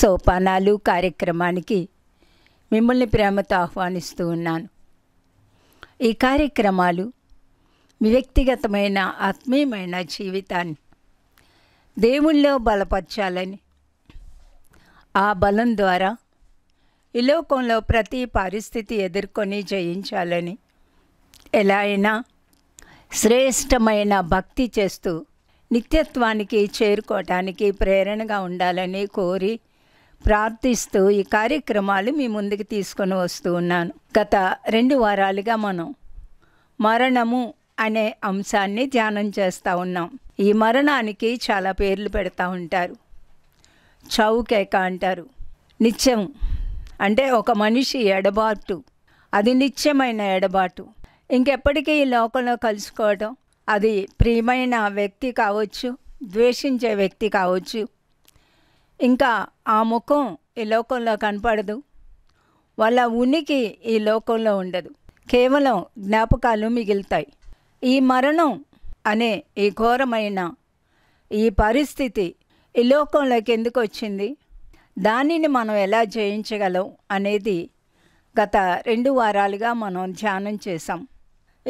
సోపానాలు కార్యక్రమానికి మిమ్మల్ని ప్రేమతో ఆహ్వానిస్తూ ఉన్నాను ఈ కార్యక్రమాలు వ్యక్తిగతమైన ఆత్మీయమైన జీవితాన్ని దేవుళ్ళో బలపరచాలని ఆ బలం ద్వారా ఈ లోకంలో ప్రతి పరిస్థితి ఎదుర్కొని జయించాలని ఎలా అయినా శ్రేష్టమైన భక్తి చేస్తూ నిత్యత్వానికి చేరుకోవటానికి ప్రేరణగా ఉండాలని కోరి ప్రార్థిస్తూ ఈ కార్యక్రమాలు మీ ముందుకు తీసుకొని వస్తూ ఉన్నాను గత రెండు వారాలుగా మనం మరణము అనే అంశాన్ని ధ్యానం చేస్తూ ఉన్నాం ఈ మరణానికి చాలా పేర్లు పెడతా ఉంటారు చౌకేక అంటారు నిత్యం అంటే ఒక మనిషి ఎడబాటు అది నిత్యమైన ఎడబాటు ఇంకెప్పటికీ ఈ లోకంలో కలుసుకోవడం అది ప్రియమైన వ్యక్తి కావచ్చు ద్వేషించే వ్యక్తి కావచ్చు ఇంకా ఆ ముఖం ఈ లోకంలో కనపడదు వాళ్ళ ఉనికి ఈ లోకంలో ఉండదు కేవలం జ్ఞాపకాలు మిగులుతాయి ఈ మరణం అనే ఈ ఘోరమైన ఈ పరిస్థితి ఈ లోకంలోకి ఎందుకు వచ్చింది దానిని మనం ఎలా జయించగలం అనేది గత రెండు వారాలుగా మనం ధ్యానం చేసాం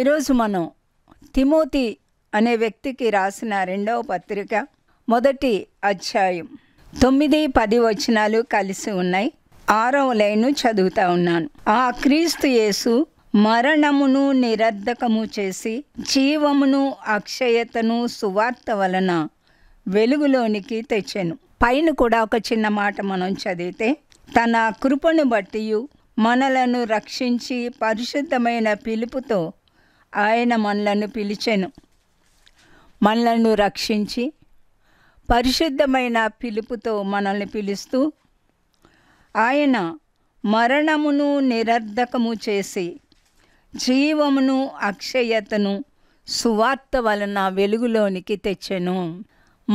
ఈరోజు మనం తిమోతి అనే వ్యక్తికి రాసిన రెండవ పత్రిక మొదటి అధ్యాయం తొమ్మిది పది వచనాలు కలిసి ఉన్నాయి ఆరవ లైను చదువుతా ఉన్నాను ఆ క్రీస్తు యేసు మరణమును నిరర్ధకము చేసి జీవమును అక్షయతను సువార్త వలన వెలుగులోనికి తెచ్చాను పైన కూడా ఒక చిన్న మాట మనం చదివితే తన కృపను బట్టి మనలను రక్షించి పరిశుద్ధమైన పిలుపుతో ఆయన మనలను పిలిచెను మనలను రక్షించి పరిశుద్ధమైన పిలుపుతో మనల్ని పిలుస్తూ ఆయన మరణమును నిరర్ధకము చేసి జీవమును అక్షయతను సువార్త వలన వెలుగులోనికి తెచ్చెను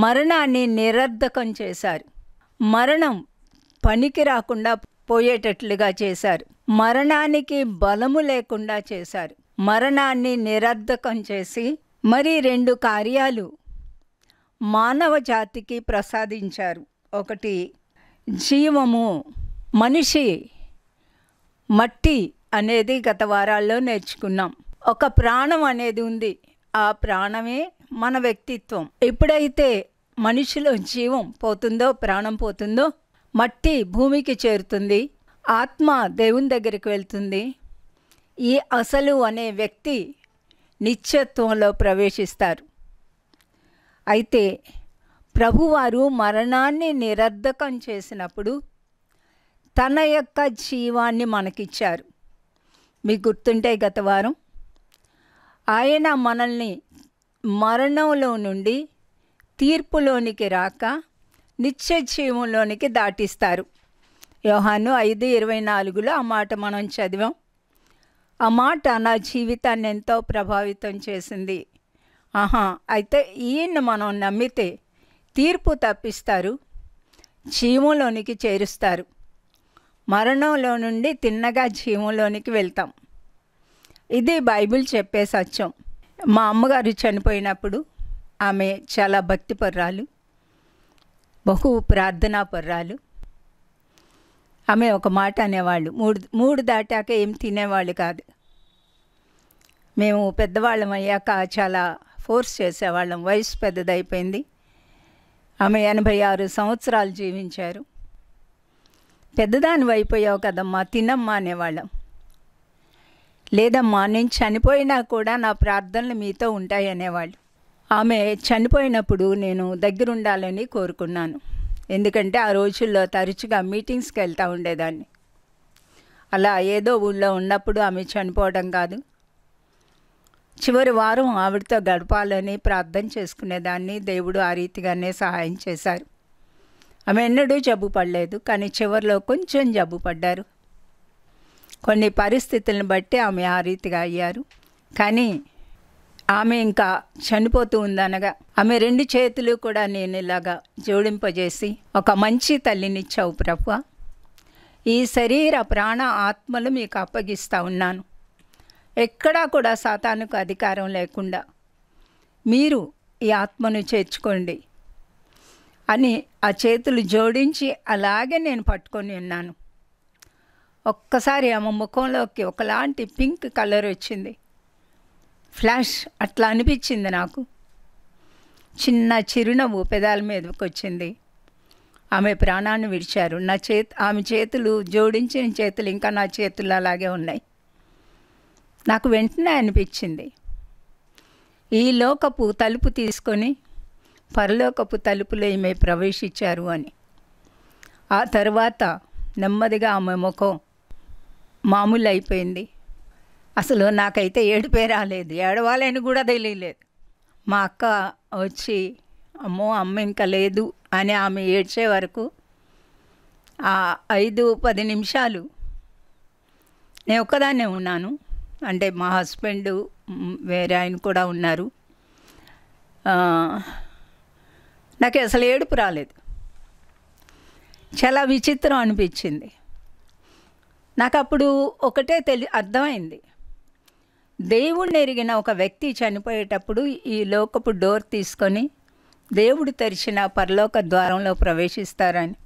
మరణాన్ని నిరర్ధకం చేశారు మరణం పనికి రాకుండా పోయేటట్లుగా చేశారు మరణానికి బలము లేకుండా చేశారు మరణాన్ని నిరర్ధకం చేసి మరి రెండు కార్యాలు మానవ జాతికి ప్రసాదించారు ఒకటి జీవము మనిషి మట్టి అనేది గత వారాల్లో నేర్చుకున్నాం ఒక ప్రాణం అనేది ఉంది ఆ ప్రాణమే మన వ్యక్తిత్వం ఎప్పుడైతే మనిషిలో జీవం పోతుందో ప్రాణం పోతుందో మట్టి భూమికి చేరుతుంది ఆత్మ దేవుని దగ్గరికి వెళ్తుంది ఈ అసలు అనే వ్యక్తి నిత్యత్వంలో ప్రవేశిస్తారు అయితే ప్రభువారు మరణాన్ని నిరర్ధకం చేసినప్పుడు తన యొక్క జీవాన్ని మనకిచ్చారు మీకు గుర్తుంటే గత వారం ఆయన మనల్ని మరణంలో నుండి తీర్పులోనికి రాక నిత్య జీవంలోనికి దాటిస్తారు యోహాను ఐదు ఇరవై నాలుగులో ఆ మాట మనం చదివాం ఆ మాట నా జీవితాన్ని ఎంతో ప్రభావితం చేసింది ఆహా అయితే ఈయన్ని మనం నమ్మితే తీర్పు తప్పిస్తారు జీవంలోనికి చేరుస్తారు మరణంలో నుండి తిన్నగా జీవంలోనికి వెళ్తాం ఇది బైబిల్ చెప్పే సత్యం మా అమ్మగారు చనిపోయినప్పుడు ఆమె చాలా భక్తి పొర్రాలు బహు ప్రార్థనా పొర్రాలు ఆమె ఒక మాట అనేవాళ్ళు మూడు మూడు దాటాక ఏం తినేవాళ్ళు కాదు మేము పెద్దవాళ్ళం అయ్యాక చాలా ఫోర్స్ చేసేవాళ్ళం వయసు పెద్దదైపోయింది ఆమె ఎనభై ఆరు సంవత్సరాలు జీవించారు పెద్దదాని అయిపోయావు కదమ్మా తినమ్మా అనేవాళ్ళం లేదమ్మా నేను చనిపోయినా కూడా నా ప్రార్థనలు మీతో ఉంటాయి అనేవాళ్ళు ఆమె చనిపోయినప్పుడు నేను దగ్గరుండాలని కోరుకున్నాను ఎందుకంటే ఆ రోజుల్లో తరచుగా మీటింగ్స్కి వెళ్తూ ఉండేదాన్ని అలా ఏదో ఊళ్ళో ఉన్నప్పుడు ఆమె చనిపోవడం కాదు చివరి వారం ఆవిడతో గడపాలని ప్రార్థన చేసుకునేదాన్ని దేవుడు ఆ రీతిగానే సహాయం చేశారు ఆమె ఎన్నడూ జబ్బు పడలేదు కానీ చివరిలో కొంచెం జబ్బు పడ్డారు కొన్ని పరిస్థితులను బట్టి ఆమె ఆ రీతిగా అయ్యారు కానీ ఆమె ఇంకా చనిపోతూ ఉందనగా ఆమె రెండు చేతులు కూడా నేను ఇలాగా జోడింపజేసి ఒక మంచి తల్లినిచ్చావు ప్రభు ఈ శరీర ప్రాణ ఆత్మలు మీకు అప్పగిస్తూ ఉన్నాను ఎక్కడా కూడా సాతానుకు అధికారం లేకుండా మీరు ఈ ఆత్మను చేర్చుకోండి అని ఆ చేతులు జోడించి అలాగే నేను పట్టుకొని ఉన్నాను ఒక్కసారి ఆమె ముఖంలోకి ఒకలాంటి పింక్ కలర్ వచ్చింది ఫ్లాష్ అట్లా అనిపించింది నాకు చిన్న చిరునవ్వు పెదాల మీదకి వచ్చింది ఆమె ప్రాణాన్ని విడిచారు నా చేతి ఆమె చేతులు జోడించిన చేతులు ఇంకా నా చేతులు అలాగే ఉన్నాయి నాకు వెంటనే అనిపించింది ఈ లోకపు తలుపు తీసుకొని పరలోకపు తలుపులో ఈమె ప్రవేశించారు అని ఆ తర్వాత నెమ్మదిగా ఆమె ముఖం మామూలు అయిపోయింది అసలు నాకైతే ఏడుపే రాలేదు ఏడవాలని కూడా తెలియలేదు మా అక్క వచ్చి అమ్మో అమ్మ ఇంకా లేదు అని ఆమె ఏడ్చే వరకు ఆ ఐదు పది నిమిషాలు నేను ఒక్కదాన్నే ఉన్నాను అంటే మా హస్బెండ్ వేరే ఆయన కూడా ఉన్నారు నాకు అసలు ఏడుపు రాలేదు చాలా విచిత్రం అనిపించింది నాకు అప్పుడు ఒకటే తెలి అర్థమైంది దేవుడిని ఎరిగిన ఒక వ్యక్తి చనిపోయేటప్పుడు ఈ లోకపు డోర్ తీసుకొని దేవుడు తెరిచిన పరలోక ద్వారంలో ప్రవేశిస్తారని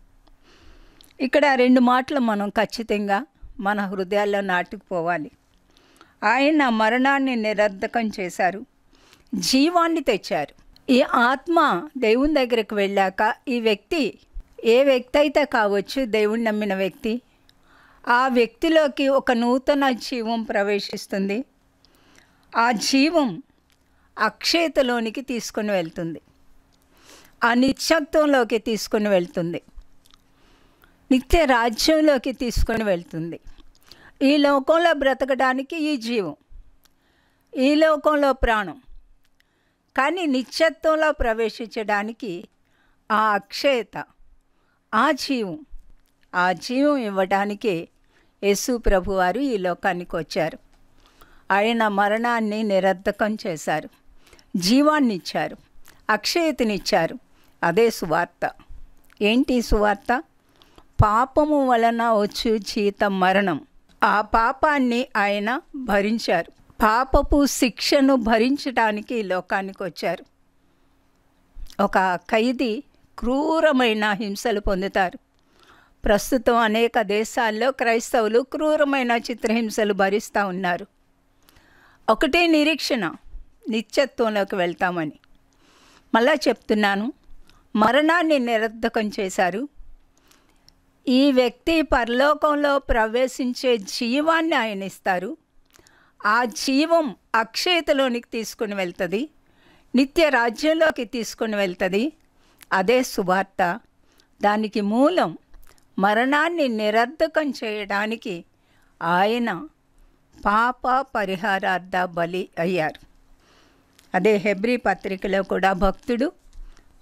ఇక్కడ రెండు మాటలు మనం ఖచ్చితంగా మన హృదయాల్లో నాటుకుపోవాలి ఆయన మరణాన్ని నిరర్ధకం చేశారు జీవాన్ని తెచ్చారు ఈ ఆత్మ దేవుని దగ్గరకు వెళ్ళాక ఈ వ్యక్తి ఏ వ్యక్తి అయితే కావచ్చు దేవుణ్ణి నమ్మిన వ్యక్తి ఆ వ్యక్తిలోకి ఒక నూతన జీవం ప్రవేశిస్తుంది ఆ జీవం అక్షయతలోనికి తీసుకుని వెళ్తుంది ఆ నిత్యత్వంలోకి తీసుకుని వెళ్తుంది నిత్య రాజ్యంలోకి తీసుకొని వెళ్తుంది ఈ లోకంలో బ్రతకడానికి ఈ జీవం ఈ లోకంలో ప్రాణం కానీ నిత్యత్వంలో ప్రవేశించడానికి ఆ అక్షయత ఆ జీవం ఆ జీవం ఇవ్వడానికి యేసు ప్రభువారు ఈ లోకానికి వచ్చారు ఆయన మరణాన్ని నిరర్ధకం చేశారు జీవాన్నిచ్చారు అక్షయతనిచ్చారు అదే సువార్త ఏంటి సువార్త పాపము వలన వచ్చు జీతం మరణం ఆ పాపాన్ని ఆయన భరించారు పాపపు శిక్షను భరించడానికి లోకానికి వచ్చారు ఒక ఖైదీ క్రూరమైన హింసలు పొందుతారు ప్రస్తుతం అనేక దేశాల్లో క్రైస్తవులు క్రూరమైన చిత్రహింసలు భరిస్తూ ఉన్నారు ఒకటే నిరీక్షణ నిత్యత్వంలోకి వెళ్తామని మళ్ళా చెప్తున్నాను మరణాన్ని నిరర్ధకం చేశారు ఈ వ్యక్తి పరలోకంలో ప్రవేశించే జీవాన్ని ఆయన ఇస్తారు ఆ జీవం అక్షయతలోనికి తీసుకుని వెళ్తుంది నిత్య రాజ్యంలోకి తీసుకుని వెళ్తుంది అదే సువార్త దానికి మూలం మరణాన్ని నిరర్ధకం చేయడానికి ఆయన పాప పరిహారార్థ బలి అయ్యారు అదే హెబ్రి పత్రికలో కూడా భక్తుడు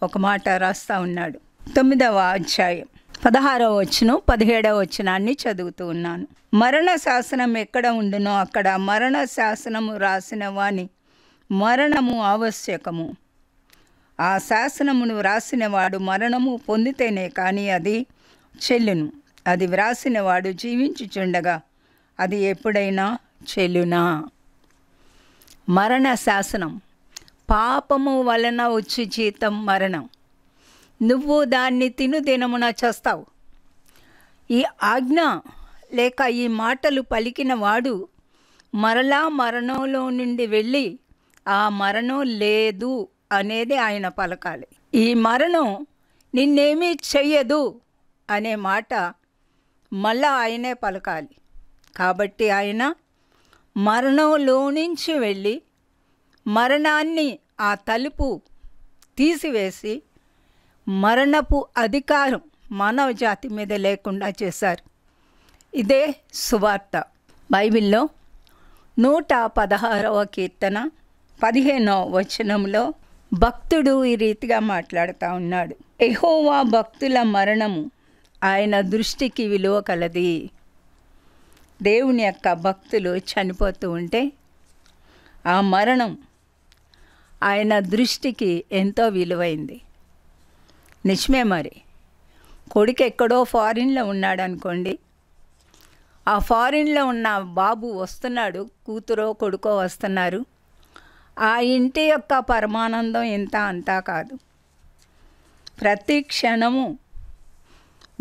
ఒక మాట రాస్తా ఉన్నాడు తొమ్మిదవ అధ్యాయం పదహారవ వచ్చును పదిహేడవ వచనాన్ని చదువుతూ ఉన్నాను మరణ శాసనం ఎక్కడ ఉండునో అక్కడ మరణ శాసనము రాసిన వాణి మరణము ఆవశ్యకము ఆ శాసనమును వ్రాసినవాడు మరణము పొందితేనే కానీ అది చెల్లును అది వ్రాసినవాడు జీవించుచుండగా అది ఎప్పుడైనా చెల్లునా మరణ శాసనం పాపము వలన వచ్చి జీతం మరణం నువ్వు దాన్ని తిను దినమున చేస్తావు ఈ ఆజ్ఞ లేక ఈ మాటలు పలికిన వాడు మరలా మరణంలో నుండి వెళ్ళి ఆ మరణం లేదు అనేది ఆయన పలకాలి ఈ మరణం నిన్నేమీ చెయ్యదు అనే మాట మళ్ళా ఆయనే పలకాలి కాబట్టి ఆయన మరణంలో నుంచి వెళ్ళి మరణాన్ని ఆ తలుపు తీసివేసి మరణపు అధికారం మానవ జాతి మీద లేకుండా చేశారు ఇదే సువార్త బైబిల్లో నూట పదహారవ కీర్తన పదిహేనవ వచనంలో భక్తుడు ఈ రీతిగా మాట్లాడుతూ ఉన్నాడు ఎహోవా భక్తుల మరణము ఆయన దృష్టికి విలువ కలది దేవుని యొక్క భక్తులు చనిపోతూ ఉంటే ఆ మరణం ఆయన దృష్టికి ఎంతో విలువైంది నిజమే మరి కొడుకు ఎక్కడో ఫారిన్లో ఉన్నాడు అనుకోండి ఆ ఫారిన్లో ఉన్న బాబు వస్తున్నాడు కూతురో కొడుకో వస్తున్నారు ఆ ఇంటి యొక్క పరమానందం ఇంత అంతా కాదు ప్రతి క్షణము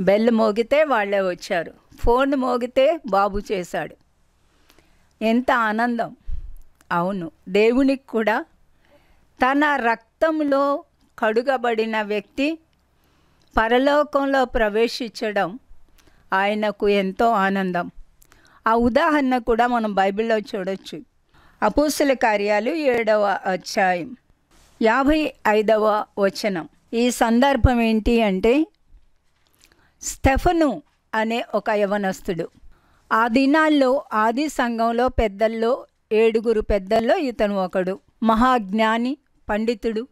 బెల్ మోగితే వాళ్ళే వచ్చారు ఫోన్ మోగితే బాబు చేశాడు ఎంత ఆనందం అవును దేవునికి కూడా తన రక్తంలో కడుగబడిన వ్యక్తి పరలోకంలో ప్రవేశించడం ఆయనకు ఎంతో ఆనందం ఆ ఉదాహరణ కూడా మనం బైబిల్లో చూడొచ్చు అపూసల కార్యాలు ఏడవ అధ్యాయం యాభై ఐదవ వచనం ఈ సందర్భం ఏంటి అంటే స్టెఫను అనే ఒక యవనస్తుడు ఆ దినాల్లో ఆది సంఘంలో పెద్దల్లో ఏడుగురు పెద్దల్లో ఇతను ఒకడు మహాజ్ఞాని పండితుడు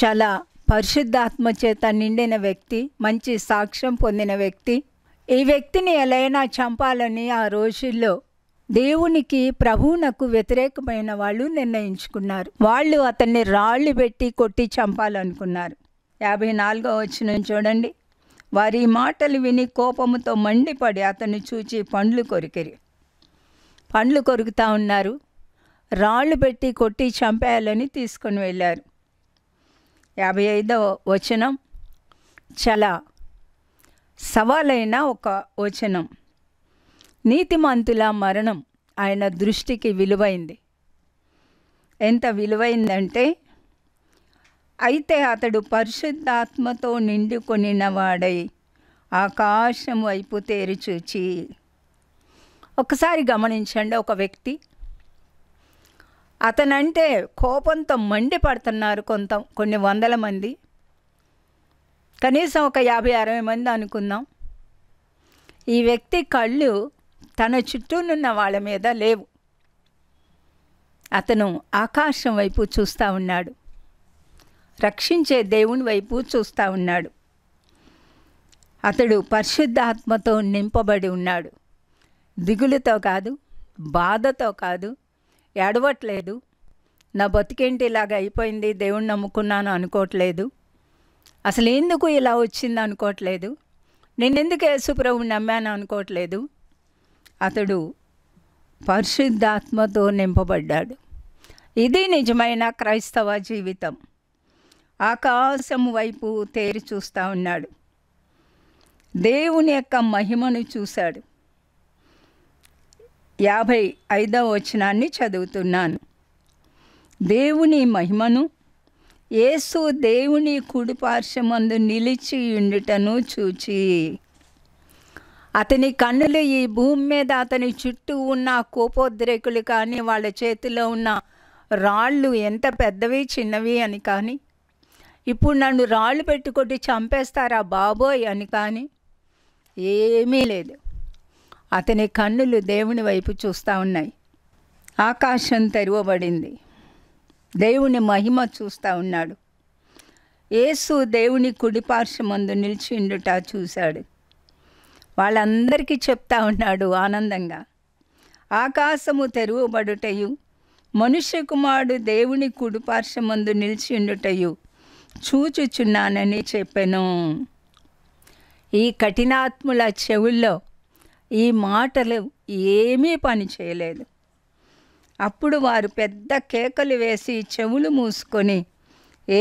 చాలా పరిశుద్ధాత్మ చేత నిండిన వ్యక్తి మంచి సాక్ష్యం పొందిన వ్యక్తి ఈ వ్యక్తిని ఎలా చంపాలని ఆ రోజుల్లో దేవునికి ప్రభువునకు వ్యతిరేకమైన వాళ్ళు నిర్ణయించుకున్నారు వాళ్ళు అతన్ని రాళ్ళు పెట్టి కొట్టి చంపాలనుకున్నారు యాభై నాలుగో వచ్చిన చూడండి వారి మాటలు విని కోపముతో మండిపడి అతన్ని చూచి పండ్లు కొరికెరి పండ్లు కొరుకుతా ఉన్నారు రాళ్ళు పెట్టి కొట్టి చంపేయాలని తీసుకొని వెళ్ళారు యాభై ఐదో వచనం చాలా సవాలైన ఒక వచనం నీతిమంతుల మరణం ఆయన దృష్టికి విలువైంది ఎంత విలువైందంటే అయితే అతడు పరిశుద్ధాత్మతో నిండుకొనినవాడై ఆకాశం వైపు తేరుచూచి ఒకసారి గమనించండి ఒక వ్యక్తి అతనంటే కోపంతో మండిపడుతున్నారు కొంత కొన్ని వందల మంది కనీసం ఒక యాభై అరవై మంది అనుకుందాం ఈ వ్యక్తి కళ్ళు తన చుట్టూనున్న వాళ్ళ మీద లేవు అతను ఆకాశం వైపు చూస్తూ ఉన్నాడు రక్షించే దేవుని వైపు చూస్తూ ఉన్నాడు అతడు పరిశుద్ధాత్మతో నింపబడి ఉన్నాడు దిగులుతో కాదు బాధతో కాదు ఏడవట్లేదు నా బతికేంటి ఇలాగ అయిపోయింది దేవుణ్ణి నమ్ముకున్నాను అనుకోవట్లేదు అసలు ఎందుకు ఇలా వచ్చింది అనుకోవట్లేదు నేనెందుకు యేసుప్రభు నమ్మాను అనుకోవట్లేదు అతడు పరిశుద్ధాత్మతో నింపబడ్డాడు ఇది నిజమైన క్రైస్తవ జీవితం ఆకాశం వైపు తేరి చూస్తూ ఉన్నాడు దేవుని యొక్క మహిమను చూశాడు యాభై ఐదవ వచనాన్ని చదువుతున్నాను దేవుని మహిమను ఏసు దేవుని కుడిపార్శ్వమందు నిలిచి ఉండుటను చూచి అతని కన్నులు ఈ భూమి మీద అతని చుట్టూ ఉన్న కోపోద్రేకులు కానీ వాళ్ళ చేతిలో ఉన్న రాళ్ళు ఎంత పెద్దవి చిన్నవి అని కానీ ఇప్పుడు నన్ను రాళ్ళు పెట్టుకొట్టి చంపేస్తారా బాబోయ్ అని కానీ ఏమీ లేదు అతని కన్నులు దేవుని వైపు చూస్తూ ఉన్నాయి ఆకాశం తెరవబడింది దేవుని మహిమ చూస్తూ ఉన్నాడు యేసు దేవుని కుడిపార్శ్వమందు నిలిచిండుట చూశాడు వాళ్ళందరికీ చెప్తా ఉన్నాడు ఆనందంగా ఆకాశము తెరువబడుటయు మనుష్య కుమారుడు దేవుని కుడిపార్శ్వమందు నిలిచిండుటయు చూచుచున్నానని చెప్పెను ఈ కఠినాత్ముల చెవుల్లో ఈ మాటలు ఏమీ పని చేయలేదు అప్పుడు వారు పెద్ద కేకలు వేసి చెవులు మూసుకొని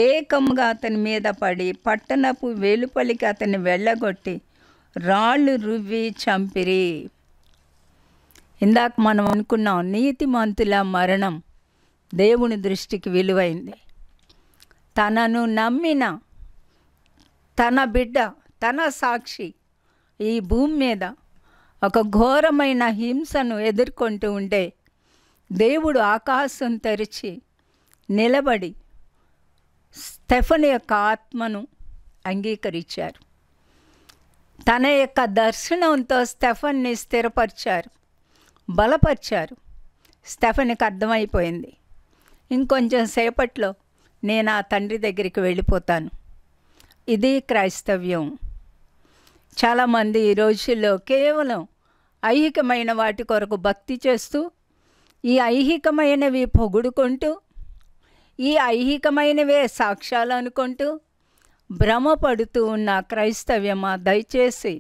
ఏకంగా అతని మీద పడి పట్టణపు వెలుపలికి అతన్ని వెళ్ళగొట్టి రాళ్ళు రువ్వి చంపిరి ఇందాక మనం అనుకున్నాం నీతిమంతుల మరణం దేవుని దృష్టికి విలువైంది తనను నమ్మిన తన బిడ్డ తన సాక్షి ఈ భూమి మీద ఒక ఘోరమైన హింసను ఎదుర్కొంటూ ఉండే దేవుడు ఆకాశం తెరిచి నిలబడి స్టెఫన్ యొక్క ఆత్మను అంగీకరించారు తన యొక్క దర్శనంతో స్టెఫన్ని స్థిరపరిచారు బలపరిచారు స్టెఫన్కి అర్థమైపోయింది ఇంకొంచెం సేపట్లో నేను ఆ తండ్రి దగ్గరికి వెళ్ళిపోతాను ఇది క్రైస్తవ్యం చాలామంది ఈ రోజుల్లో కేవలం ఐహికమైన వాటి కొరకు భక్తి చేస్తూ ఈ ఐహికమైనవి పొగుడుకుంటూ ఈ ఐహికమైనవే సాక్ష్యాలు అనుకుంటూ భ్రమపడుతూ ఉన్న క్రైస్తవ్యమా దయచేసి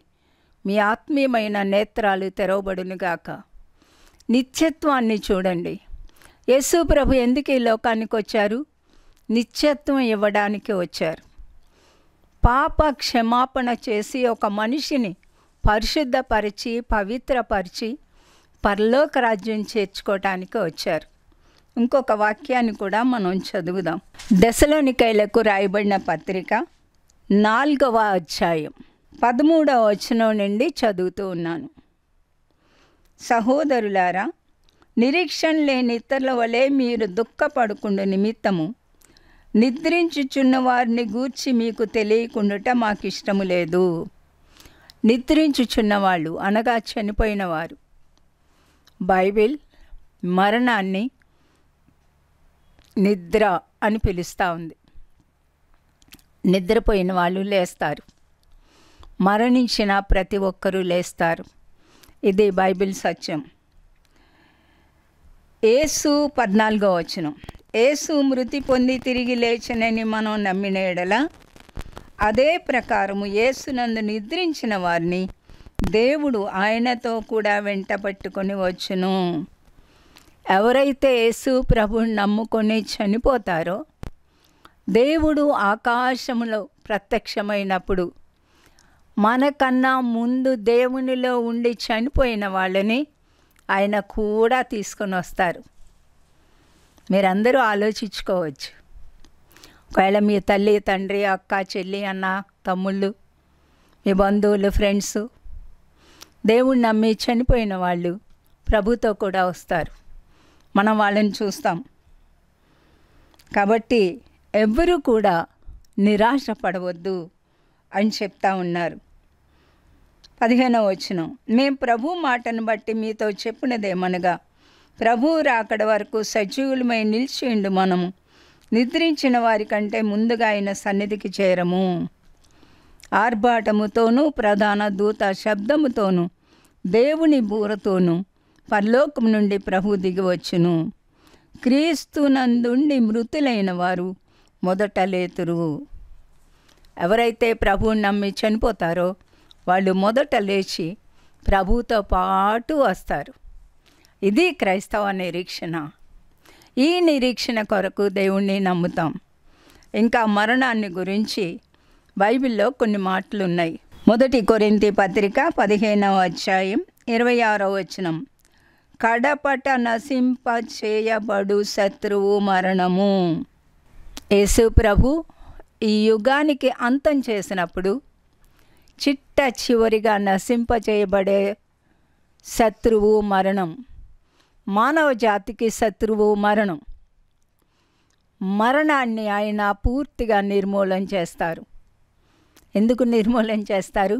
మీ ఆత్మీయమైన నేత్రాలు తెరవబడునుగాక నిత్యత్వాన్ని చూడండి యేసు ప్రభు ఎందుకు ఈ లోకానికి వచ్చారు నిత్యత్వం ఇవ్వడానికి వచ్చారు పాప క్షమాపణ చేసి ఒక మనిషిని పరిశుద్ధపరిచి పవిత్రపరిచి పరలోక రాజ్యం చేర్చుకోవటానికి వచ్చారు ఇంకొక వాక్యాన్ని కూడా మనం చదువుదాం దశలోనికైలకు రాయబడిన పత్రిక నాలుగవ అధ్యాయం పదమూడవ వచనం నుండి చదువుతూ ఉన్నాను సహోదరులారా నిరీక్షణ లేని ఇతరుల వలె మీరు దుఃఖపడుకుండు నిమిత్తము నిద్రించుచున్న వారిని గూర్చి మీకు తెలియకుండుట మాకు ఇష్టము లేదు నిద్రించుచున్న వాళ్ళు అనగా చనిపోయినవారు బైబిల్ మరణాన్ని నిద్ర అని పిలుస్తూ ఉంది నిద్రపోయిన వాళ్ళు లేస్తారు మరణించిన ప్రతి ఒక్కరూ లేస్తారు ఇది బైబిల్ సత్యం ఏసు పద్నాలుగో వచనం యేసు మృతి పొంది తిరిగి లేచనని మనం నమ్మిన ఎడల అదే ప్రకారము ఏసునందు నిద్రించిన వారిని దేవుడు ఆయనతో కూడా వెంట పట్టుకొని వచ్చును ఎవరైతే యేసు ప్రభుని నమ్ముకొని చనిపోతారో దేవుడు ఆకాశములో ప్రత్యక్షమైనప్పుడు మనకన్నా ముందు దేవునిలో ఉండి చనిపోయిన వాళ్ళని ఆయన కూడా తీసుకొని వస్తారు మీరందరూ ఆలోచించుకోవచ్చు ఒకవేళ మీ తల్లి తండ్రి అక్క చెల్లి అన్న తమ్ముళ్ళు మీ బంధువులు ఫ్రెండ్స్ దేవుణ్ణి నమ్మి చనిపోయిన వాళ్ళు ప్రభుతో కూడా వస్తారు మనం వాళ్ళని చూస్తాం కాబట్టి ఎవ్వరూ కూడా నిరాశ పడవద్దు అని చెప్తా ఉన్నారు పదిహేనవ వచ్చినం మేము ప్రభు మాటను బట్టి మీతో చెప్పినదేమనగా ప్రభువు రాకడ వరకు సజీవులమై నిలిచిండు మనము నిద్రించిన వారికంటే ముందుగా ఆయన సన్నిధికి చేరము ఆర్భాటముతోనూ ప్రధాన దూత శబ్దముతోనూ దేవుని బూరతోనూ పరలోకం నుండి ప్రభు దిగివచ్చును క్రీస్తునందుండి మృతులైన వారు మొదట లేతురు ఎవరైతే ప్రభువుని నమ్మి చనిపోతారో వాళ్ళు మొదట లేచి ప్రభుతో పాటు వస్తారు ఇది క్రైస్తవ నిరీక్షణ ఈ నిరీక్షణ కొరకు దేవుణ్ణి నమ్ముతాం ఇంకా మరణాన్ని గురించి బైబిల్లో కొన్ని మాటలు ఉన్నాయి మొదటి కొరింతి పత్రిక పదిహేనవ అధ్యాయం ఇరవై ఆరవ వచనం కడపట నశింప చేయబడు శత్రువు మరణము యేసు ప్రభు ఈ యుగానికి అంతం చేసినప్పుడు చిట్ట చివరిగా నశింప చేయబడే శత్రువు మరణం మానవ జాతికి శత్రువు మరణం మరణాన్ని ఆయన పూర్తిగా నిర్మూలన చేస్తారు ఎందుకు నిర్మూలన చేస్తారు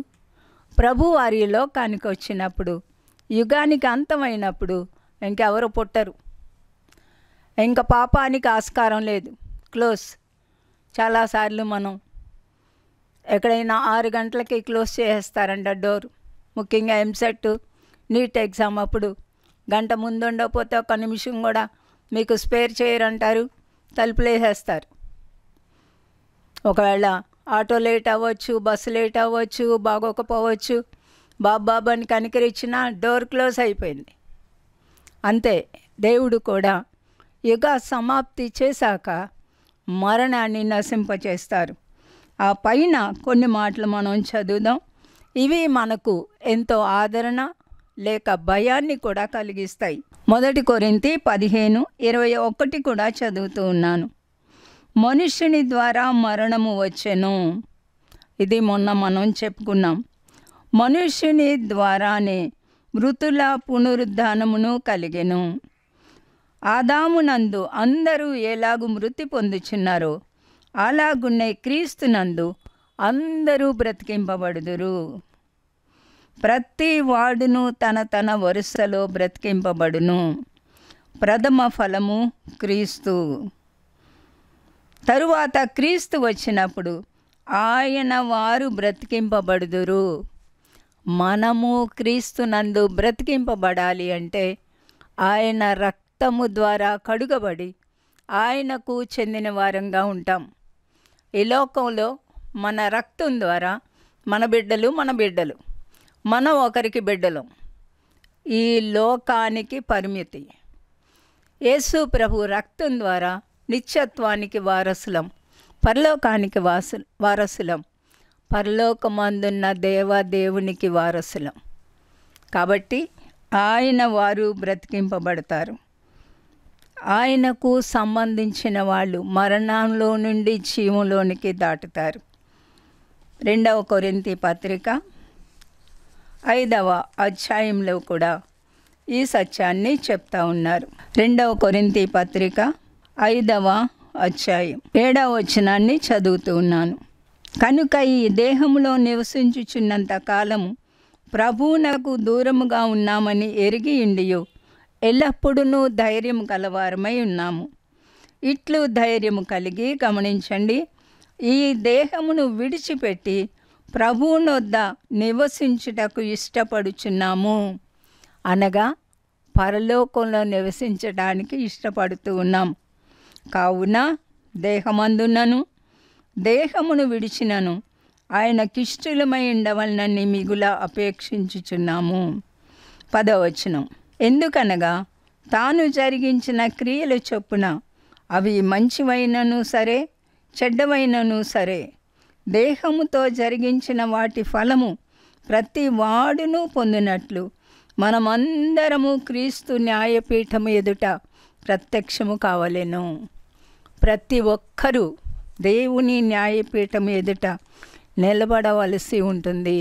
ప్రభు వారి లోకానికి వచ్చినప్పుడు యుగానికి అంతమైనప్పుడు ఇంకెవరు పుట్టరు ఇంకా పాపానికి ఆస్కారం లేదు క్లోజ్ చాలాసార్లు మనం ఎక్కడైనా ఆరు గంటలకి క్లోజ్ చేసేస్తారంట డోర్ ముఖ్యంగా ఎంసెట్ నీట్ ఎగ్జామ్ అప్పుడు గంట ముందు ఉండకపోతే ఒక నిమిషం కూడా మీకు స్పేర్ చేయరంటారు తలుపులేసేస్తారు ఒకవేళ ఆటో లేట్ అవ్వచ్చు బస్సు లేట్ అవ్వచ్చు బాగోకపోవచ్చు బాబు అని కనికరించిన డోర్ క్లోజ్ అయిపోయింది అంతే దేవుడు కూడా యుగ సమాప్తి చేశాక మరణాన్ని నశింపచేస్తారు ఆ పైన కొన్ని మాటలు మనం చదువుదాం ఇవి మనకు ఎంతో ఆదరణ లేక భయాన్ని కూడా కలిగిస్తాయి మొదటి కొరింతి పదిహేను ఇరవై ఒకటి కూడా చదువుతూ ఉన్నాను మనుష్యుని ద్వారా మరణము వచ్చెను ఇది మొన్న మనం చెప్పుకున్నాం మనుష్యుని ద్వారానే మృతుల పునరుద్ధానమును కలిగెను ఆదామునందు అందరూ ఎలాగు మృతి పొందుచున్నారో అలాగున్నే క్రీస్తునందు అందరూ బ్రతికింపబడుదురు ప్రతి వాడును తన తన వరుసలో బ్రతికింపబడును ప్రథమ ఫలము క్రీస్తు తరువాత క్రీస్తు వచ్చినప్పుడు ఆయన వారు బ్రతికింపబడుదురు మనము క్రీస్తునందు బ్రతికింపబడాలి అంటే ఆయన రక్తము ద్వారా కడుగబడి ఆయనకు చెందిన వారంగా ఉంటాం ఈ లోకంలో మన రక్తం ద్వారా మన బిడ్డలు మన బిడ్డలు మనం ఒకరికి బిడ్డలు ఈ లోకానికి పరిమితి యేసు ప్రభు రక్తం ద్వారా నిత్యత్వానికి వారసులం పరలోకానికి వాసు వారసులం పరలోకమందున్న దేవదేవునికి వారసులం కాబట్టి ఆయన వారు బ్రతికింపబడతారు ఆయనకు సంబంధించిన వాళ్ళు మరణంలో నుండి జీవంలోనికి దాటుతారు రెండవ కొరింతి పత్రిక ఐదవ అధ్యాయంలో కూడా ఈ సత్యాన్ని చెప్తా ఉన్నారు రెండవ కొరింతి పత్రిక ఐదవ అధ్యాయం ఏడవ వచనాన్ని చదువుతూ ఉన్నాను కనుక ఈ దేహంలో నివసించుచున్నంత కాలము ప్రభువునకు దూరముగా ఉన్నామని ఎరిగి ఇండియు ఎల్లప్పుడూ ధైర్యం కలవారమై ఉన్నాము ఇట్లు ధైర్యం కలిగి గమనించండి ఈ దేహమును విడిచిపెట్టి ప్రభువునొద్ద నివసించుటకు ఇష్టపడుచున్నాము అనగా పరలోకంలో నివసించడానికి ఇష్టపడుతూ ఉన్నాం కావున దేహమందున్నను దేహమును విడిచినను ఆయన ఆయనకిష్టులమై ఉండవలనని మిగుల అపేక్షించుచున్నాము పదవచనం ఎందుకనగా తాను జరిగించిన క్రియలు చొప్పున అవి మంచివైనను సరే చెడ్డవైనను సరే దేహముతో జరిగించిన వాటి ఫలము ప్రతి వాడును పొందినట్లు మనమందరము క్రీస్తు న్యాయపీఠము ఎదుట ప్రత్యక్షము కావలేను ప్రతి ఒక్కరూ దేవుని న్యాయపీఠం ఎదుట నిలబడవలసి ఉంటుంది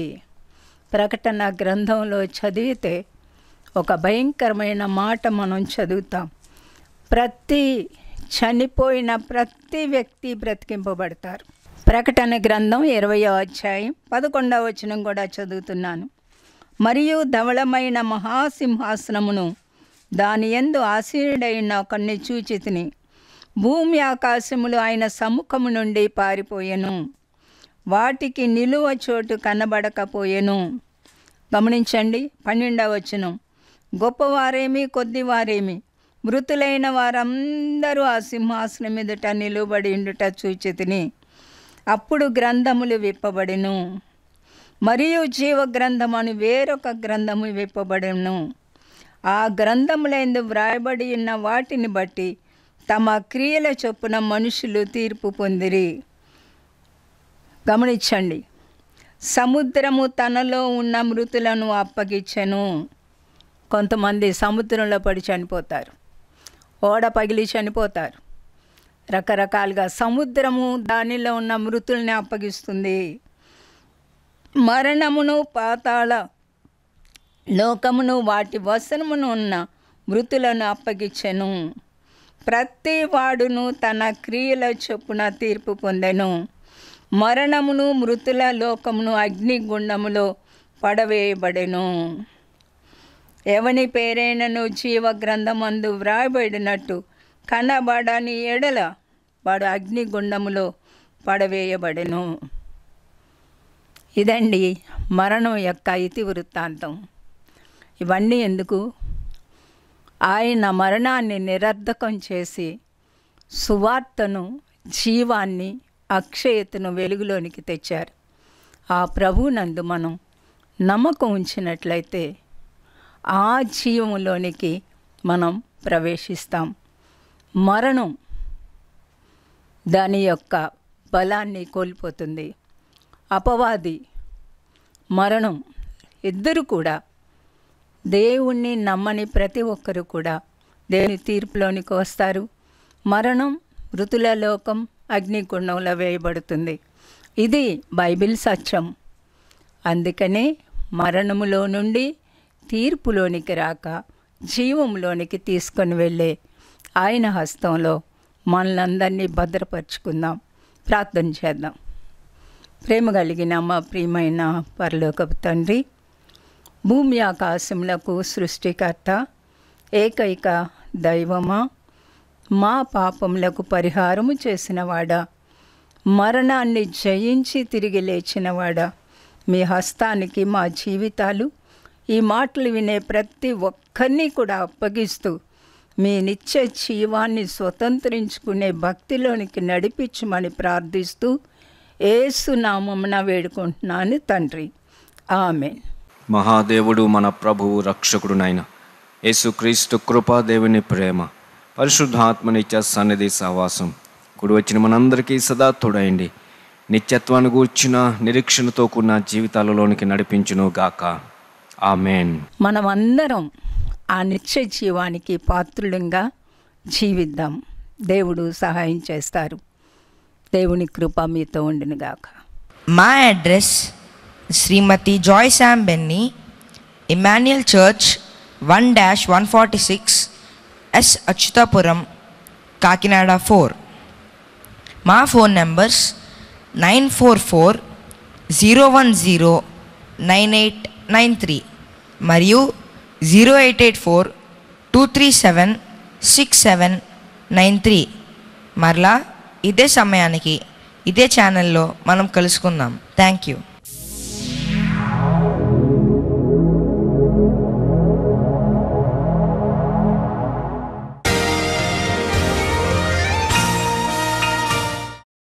ప్రకటన గ్రంథంలో చదివితే ఒక భయంకరమైన మాట మనం చదువుతాం ప్రతి చనిపోయిన ప్రతి వ్యక్తి బ్రతికింపబడతారు ప్రకటన గ్రంథం ఇరవయో అధ్యాయం పదకొండవ వచనం కూడా చదువుతున్నాను మరియు ధవళమైన మహాసింహాసనమును దాని ఎందు ఆసీనుడైన కొన్ని చూచితిని భూమి ఆకాశములు ఆయన సముఖము నుండి పారిపోయెను వాటికి నిలువ చోటు కనబడకపోయెను గమనించండి పన్నెండవ వచనం గొప్పవారేమి కొద్దివారేమి మృతులైన వారందరూ ఆ సింహాసనం ఎదుట నిలువబడి ఉండుట చూచితిని అప్పుడు గ్రంథములు విప్పబడెను మరియు జీవ గ్రంథం అని వేరొక గ్రంథము విప్పబడెను ఆ గ్రంథములందు వ్రాయబడి ఉన్న వాటిని బట్టి తమ క్రియల చొప్పున మనుషులు తీర్పు పొందిరి గమనించండి సముద్రము తనలో ఉన్న మృతులను అప్పగించను కొంతమంది సముద్రంలో పడి చనిపోతారు ఓడ పగిలి చనిపోతారు రకరకాలుగా సముద్రము దానిలో ఉన్న మృతుల్ని అప్పగిస్తుంది మరణమును పాతాళ లోకమును వాటి వసనమును ఉన్న మృతులను అప్పగించెను ప్రతి వాడును తన క్రియల చొప్పున తీర్పు పొందెను మరణమును మృతుల లోకమును అగ్నిగుండములో పడవేయబడెను ఎవని పేరైనను జీవ గ్రంథమందు వ్రాయబడినట్టు కనబడని ఎడల వాడు అగ్నిగుండములో పడవేయబడెను ఇదండి మరణం యొక్క ఇతివృత్తాంతం ఇవన్నీ ఎందుకు ఆయన మరణాన్ని నిరర్ధకం చేసి సువార్తను జీవాన్ని అక్షయతను వెలుగులోనికి తెచ్చారు ఆ ప్రభునందు మనం నమ్మకం ఉంచినట్లయితే ఆ జీవంలోనికి మనం ప్రవేశిస్తాం మరణం దాని యొక్క బలాన్ని కోల్పోతుంది అపవాది మరణం ఇద్దరు కూడా దేవుణ్ణి నమ్మని ప్రతి ఒక్కరు కూడా దేవుని తీర్పులోనికి వస్తారు మరణం మృతుల లోకం అగ్నిగుండంలో వేయబడుతుంది ఇది బైబిల్ సత్యం అందుకనే మరణములో నుండి తీర్పులోనికి రాక జీవంలోనికి తీసుకొని వెళ్ళే ఆయన హస్తంలో మనలందరినీ భద్రపరుచుకుందాం ప్రార్థన చేద్దాం ప్రేమ కలిగిన మా ప్రియమైన పరలోకపు తండ్రి భూమి ఆకాశములకు సృష్టికర్త ఏకైక దైవమా మా పాపములకు పరిహారము చేసినవాడా మరణాన్ని జయించి తిరిగి లేచినవాడా మీ హస్తానికి మా జీవితాలు ఈ మాటలు వినే ప్రతి ఒక్కరిని కూడా అప్పగిస్తూ మీ నిత్య జీవాన్ని స్వతంత్రించుకునే భక్తిలోనికి నడిపించమని ప్రార్థిస్తూ ఏసునామమున వేడుకుంటున్నాను తండ్రి ఆమె మహాదేవుడు మన ప్రభువు రక్షకుడునైన యేసుక్రీస్తు కృపా దేవుని ప్రేమ పరిశుద్ధాత్మనిత్య సన్నిధి సహవాసం కుడి వచ్చిన మనందరికీ సదా తోడయండి నిత్యత్వాన్ని కూర్చున్న నిరీక్షణతో కూడిన జీవితాలలోనికి నడిపించును గాక ఆమెన్ మనమందరం ఆ నిత్య జీవానికి పాత్రులంగా జీవిద్దాం దేవుడు సహాయం చేస్తారు దేవుని కృప మీతో ఉండినగాక మా address Srimati Joy Benny Emmanuel church one dash one forty six S Atchutapuram Kakinada four మా phone numbers nine four four zero one zero nine eight nine three మరియు zero eight eight four two three seven six seven nine three మరలా ఇదే సమయానికి ఇదే ఛానల్లో మనం కలుసుకుందాం thank you